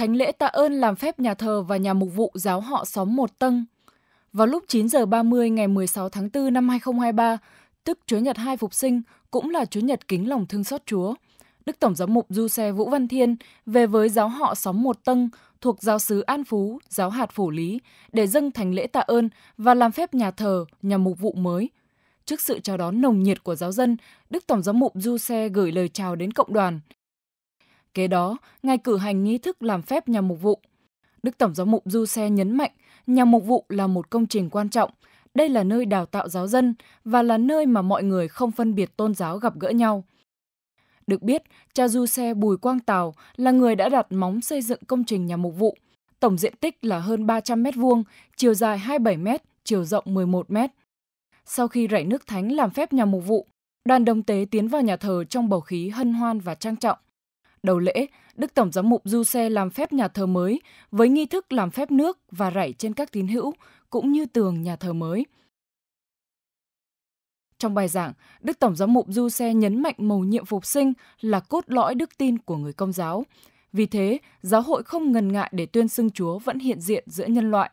thánh lễ tạ ơn làm phép nhà thờ và nhà mục vụ giáo họ xóm một Tân. Vào lúc 9 giờ 30 ngày 16 tháng 4 năm 2023, tức Chúa Nhật hai Phục Sinh, cũng là Chúa Nhật kính lòng thương xót Chúa. Đức Tổng giám mục Du Xe Vũ Văn Thiên về với giáo họ xóm một Tân thuộc giáo sứ An Phú, giáo hạt Phủ Lý để dâng thánh lễ tạ ơn và làm phép nhà thờ, nhà mục vụ mới. Trước sự chào đón nồng nhiệt của giáo dân, Đức Tổng giám mục Du Xe gửi lời chào đến cộng đoàn, Kế đó, ngài cử hành nghi thức làm phép nhà mục vụ. Đức Tổng giáo mục Du Xe nhấn mạnh, nhà mục vụ là một công trình quan trọng. Đây là nơi đào tạo giáo dân và là nơi mà mọi người không phân biệt tôn giáo gặp gỡ nhau. Được biết, cha Du Xe Bùi Quang Tào là người đã đặt móng xây dựng công trình nhà mục vụ. Tổng diện tích là hơn 300 m2, chiều dài 27 m, chiều rộng 11 m. Sau khi rảy nước thánh làm phép nhà mục vụ, đoàn đồng tế tiến vào nhà thờ trong bầu khí hân hoan và trang trọng. Đầu lễ, Đức Tổng giám mục Du Xe làm phép nhà thờ mới với nghi thức làm phép nước và rảy trên các tín hữu, cũng như tường nhà thờ mới. Trong bài giảng, Đức Tổng giám mục Du Xe nhấn mạnh mầu nhiệm phục sinh là cốt lõi đức tin của người công giáo. Vì thế, giáo hội không ngần ngại để tuyên xưng Chúa vẫn hiện diện giữa nhân loại.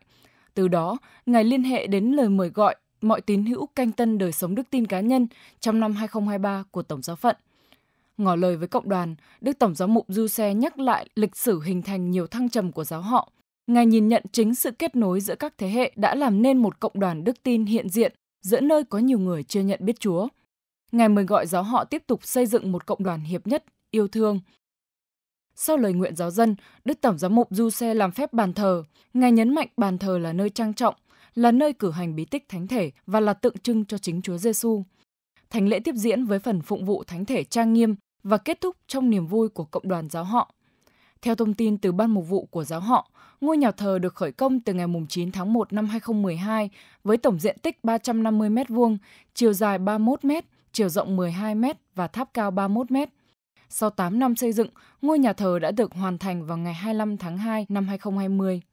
Từ đó, Ngài liên hệ đến lời mời gọi mọi tín hữu canh tân đời sống đức tin cá nhân trong năm 2023 của Tổng giáo phận – Ngỏ lời với cộng đoàn, Đức Tổng giáo mục Du Xe nhắc lại lịch sử hình thành nhiều thăng trầm của giáo họ. Ngài nhìn nhận chính sự kết nối giữa các thế hệ đã làm nên một cộng đoàn đức tin hiện diện giữa nơi có nhiều người chưa nhận biết Chúa. Ngài mời gọi giáo họ tiếp tục xây dựng một cộng đoàn hiệp nhất, yêu thương. Sau lời nguyện giáo dân, Đức Tổng giám mục Du Xe làm phép bàn thờ. Ngài nhấn mạnh bàn thờ là nơi trang trọng, là nơi cử hành bí tích thánh thể và là tượng trưng cho chính Chúa Giêsu. Thánh lễ tiếp diễn với phần phụng vụ thánh thể trang nghiêm và kết thúc trong niềm vui của cộng đoàn giáo họ. Theo thông tin từ Ban Mục vụ của giáo họ, ngôi nhà thờ được khởi công từ ngày 9 tháng 1 năm 2012 với tổng diện tích 350 m2, chiều dài 31 m, chiều rộng 12 m và tháp cao 31 m. Sau 8 năm xây dựng, ngôi nhà thờ đã được hoàn thành vào ngày 25 tháng 2 năm 2020.